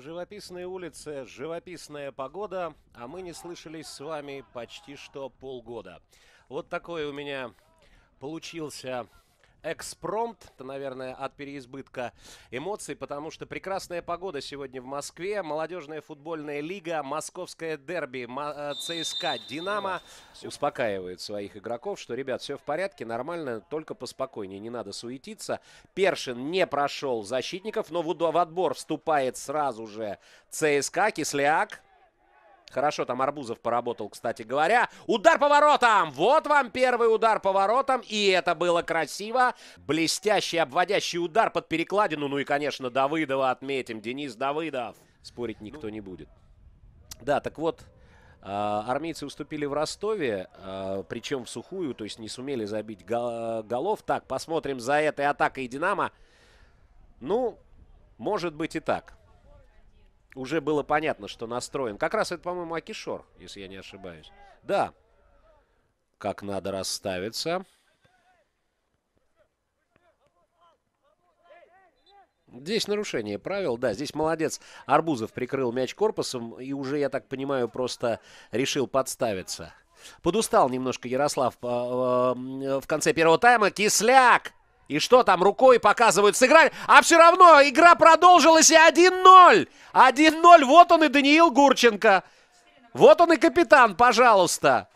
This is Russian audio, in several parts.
На живописной улице живописная погода, а мы не слышались с вами почти что полгода. Вот такой у меня получился экспромт. Это, наверное, от переизбытка эмоций, потому что прекрасная погода сегодня в Москве. Молодежная футбольная лига, московское дерби, э, ЦСКА, Динамо успокаивает своих игроков, что, ребят, все в порядке, нормально, только поспокойнее, не надо суетиться. Першин не прошел защитников, но в отбор вступает сразу же ЦСКА, Кисляк. Хорошо там Арбузов поработал, кстати говоря. Удар по воротам! Вот вам первый удар по воротам. И это было красиво. Блестящий обводящий удар под перекладину. Ну и, конечно, Давыдова отметим. Денис Давыдов. Спорить никто не будет. Да, так вот, а, армейцы уступили в Ростове, а, причем в сухую, то есть не сумели забить голов. Так, посмотрим за этой атакой Динамо. Ну, может быть и так уже было понятно, что настроен. Как раз это, по-моему, Акишор, если я не ошибаюсь. Да. Как надо расставиться. Здесь нарушение правил, да, здесь молодец. Арбузов прикрыл мяч корпусом и уже, я так понимаю, просто решил подставиться. Подустал немножко Ярослав а, а, в конце первого тайма. Кисляк! И что там рукой показывают, сыграли. А все равно игра продолжилась и 1-0. 1-0. Вот он и Даниил Гурченко. Вот он и капитан, пожалуйста.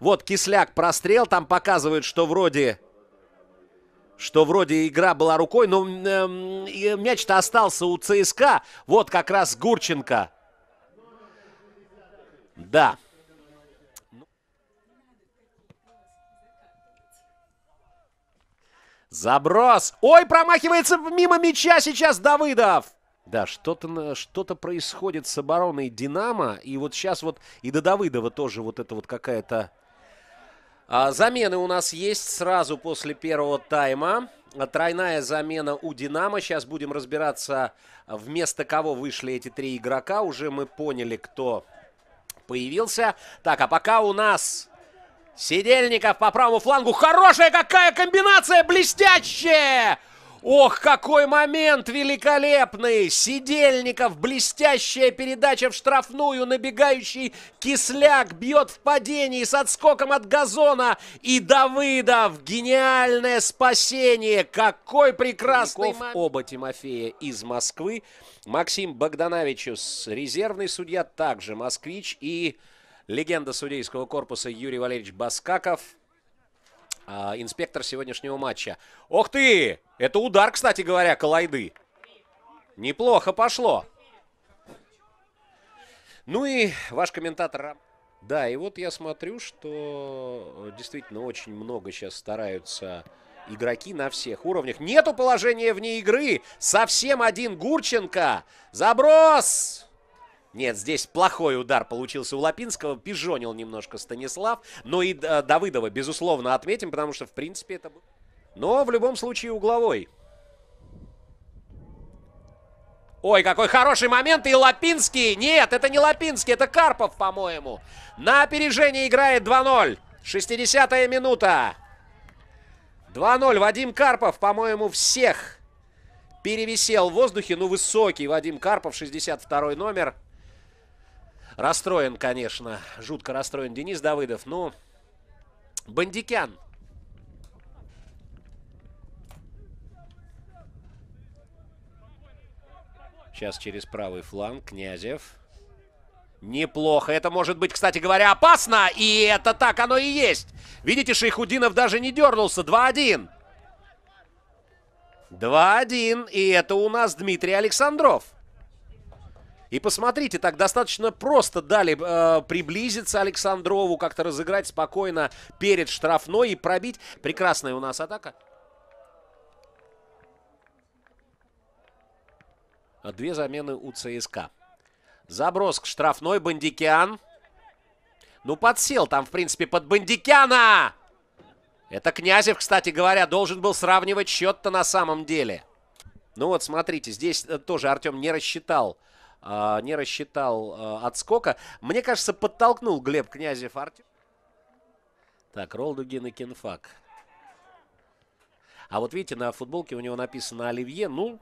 Вот Кисляк прострел. Там показывают, что вроде... Что вроде игра была рукой, но э, мяч-то остался у ЦСКА. Вот как раз Гурченко. Да. Заброс. Ой, промахивается мимо мяча сейчас Давыдов. Да, что-то что происходит с обороной «Динамо». И вот сейчас вот и до Давыдова тоже вот это вот какая-то... А, замены у нас есть сразу после первого тайма. А, тройная замена у «Динамо». Сейчас будем разбираться, а, вместо кого вышли эти три игрока. Уже мы поняли, кто появился. Так, а пока у нас Сидельников по правому флангу. Хорошая какая комбинация, блестящая! Ох, какой момент великолепный! Сидельников, блестящая передача в штрафную, набегающий кисляк бьет в падении с отскоком от газона. И Давыдов, гениальное спасение! Какой прекрасный момент! Оба Тимофея из Москвы. Максим Богдановичус, резервный судья, также москвич и легенда судейского корпуса Юрий Валерьевич Баскаков, э, инспектор сегодняшнего матча. Ох ты! Это удар, кстати говоря, колайды. Неплохо пошло. Ну и ваш комментатор... Да, и вот я смотрю, что э, действительно очень много сейчас стараются игроки на всех уровнях. Нету положения вне игры. Совсем один Гурченко. Заброс! Нет, здесь плохой удар получился у Лапинского. Пижонил немножко Станислав. Но ну и э, Давыдова, безусловно, отметим, потому что, в принципе, это... Но в любом случае угловой. Ой, какой хороший момент. И Лапинский. Нет, это не Лапинский, это Карпов, по-моему. На опережение играет 2-0. 60-я минута. 2-0. Вадим Карпов, по-моему, всех перевисел в воздухе. Ну, высокий Вадим Карпов, 62 номер. Расстроен, конечно, жутко расстроен Денис Давыдов, но ну, Бандикян. Сейчас через правый фланг Князев. Неплохо. Это может быть, кстати говоря, опасно. И это так оно и есть. Видите, Шейхудинов даже не дернулся. 2-1. 2-1. И это у нас Дмитрий Александров. И посмотрите, так достаточно просто дали э, приблизиться Александрову, как-то разыграть спокойно перед штрафной и пробить. Прекрасная у нас атака. Две замены у ЦСКА. Заброс к штрафной Бандикиан. Ну, подсел там, в принципе, под Бандикиана. Это Князев, кстати говоря, должен был сравнивать счет-то на самом деле. Ну вот, смотрите, здесь э, тоже Артем не рассчитал а, не рассчитал а, отскока. Мне кажется, подтолкнул Глеб Князев Артем. Так, Ролл Дугин и Кенфак. А вот видите, на футболке у него написано Оливье. Ну,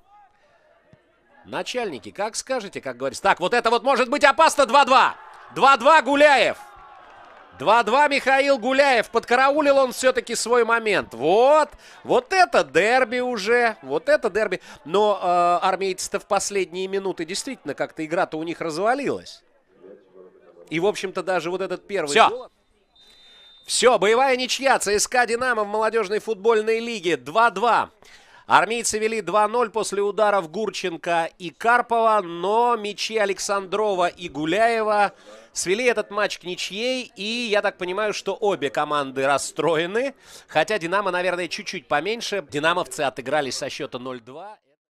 начальники, как скажете, как говорится. Так, вот это вот может быть опасно. 2-2. 2-2 Гуляев. 2-2 Михаил Гуляев. Подкараулил он все-таки свой момент. Вот. Вот это дерби уже. Вот это дерби. Но э, армейцы-то в последние минуты действительно как-то игра-то у них развалилась. И, в общем-то, даже вот этот первый... Все. Гол... Все, боевая ничья. ЦСКА «Динамо» в молодежной футбольной лиге. 2-2. Армейцы вели 2-0 после ударов Гурченко и Карпова, но мячи Александрова и Гуляева свели этот матч к ничьей, и я так понимаю, что обе команды расстроены, хотя «Динамо», наверное, чуть-чуть поменьше. «Динамовцы» отыгрались со счета 0-2.